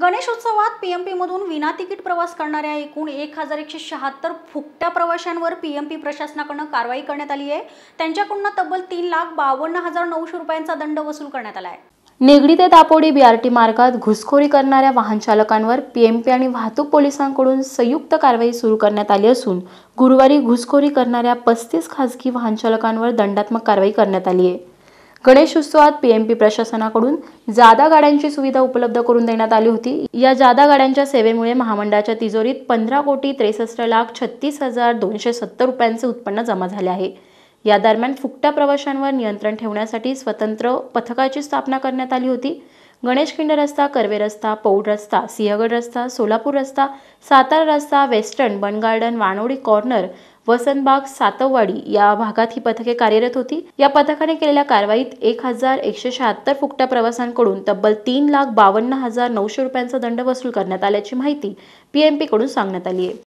गणेशोत्सवात P M पीमधून विना ticket प्रवास करणाऱ्या एकूण एक हजार एकशे शहात्तर फुकट्या प्रवाशांवर पीएमपी एम प्रशासनाकडून कारवाई करण्यात आली आहे त्यांच्याकडून तब्बल तीन लाख बावन्न हजार नऊशे रुपयांचा दंड वसूल करण्यात आला आहे निगडी ते दापोडी बीआरटी मार्गात घुसखोरी करणाऱ्या वाहन चालकांवर पीएमपी आणि वाहतूक पोलिसांकडून संयुक्त कारवाई सुरू करण्यात आली असून गुरुवारी घुसखोरी करणाऱ्या पस्तीस खासगी वाहन चालकांवर दंडात्मक कारवाई करण्यात आली आहे एम पीएमपी प्रशासनाकडून जादा गाड्यांची सुविधा उपलब्ध करून देण्यात आली होती या जादा गाड्यांच्या सेवेमुळे महामंडळाच्या तिजोरीत पंधरा कोटी त्रेसष्ट लाख छत्तीस हजार दोनशे सत्तर रुपयांचे उत्पन्न जमा झाले आहे या दरम्यान फुकट्या प्रवाशांवर नियंत्रण ठेवण्यासाठी स्वतंत्र पथकाची स्थापना करण्यात आली होती गणेशखिंड रस्ता कर्वे रस्ता पौड रस्ता सिंहगड रस्ता सोलापूर रस्ता सातारा रस्ता western Bund Garden garden Wanowrie corner Vasantbaug Satavwadi या भागात ही पथके कार्यरत होती या पथकाने केलेल्या कारवाईत एक हजार एकशे शहात्तर फुकट्या प्रवाशांकडून तब्बल तीन लाख बावन्न हजार नऊशे रुपयांचा दंड वसूल करण्यात आल्याची माहिती पीएमपी कडून सांगण्यात आली आहे